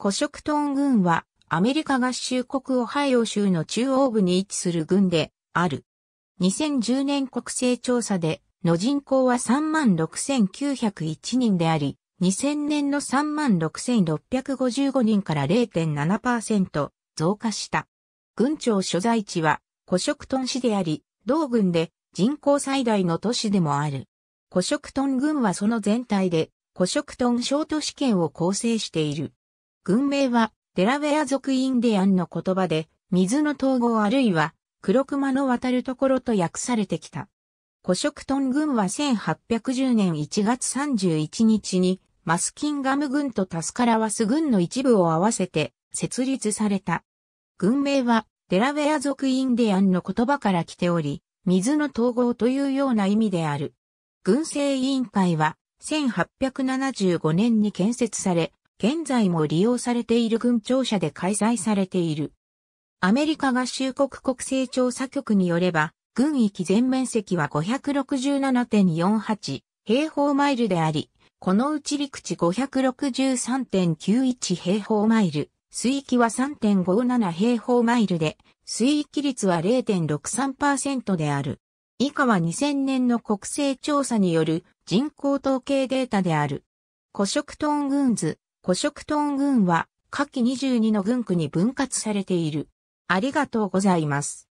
古色トン軍は、アメリカ合衆国オハイオ州の中央部に位置する軍である。2010年国勢調査で、の人口は36,901人であり、2000年の36,655人から0.7%増加した。軍庁所在地は、古色トン市であり、同軍で人口最大の都市でもある。古色トン軍はその全体で、古色トン小都市圏を構成している。軍名は、デラウェア族インディアンの言葉で、水の統合あるいは、黒熊の渡るところと訳されてきた。古色トン軍は1810年1月31日に、マスキンガム軍とタスカラワス軍の一部を合わせて、設立された。軍名は、デラウェア族インディアンの言葉から来ており、水の統合というような意味である。軍政委員会は、1875年に建設され、現在も利用されている軍庁舎で開催されている。アメリカ合衆国国勢調査局によれば、軍域全面積は567.48平方マイルであり、このうち陸地563.91平方マイル、水域は3.57平方マイルで、水域率は0.63%である。以下は2000年の国勢調査による人口統計データである。古色トン軍図、古色トン群は下記22の群区に分割されている。ありがとうございます。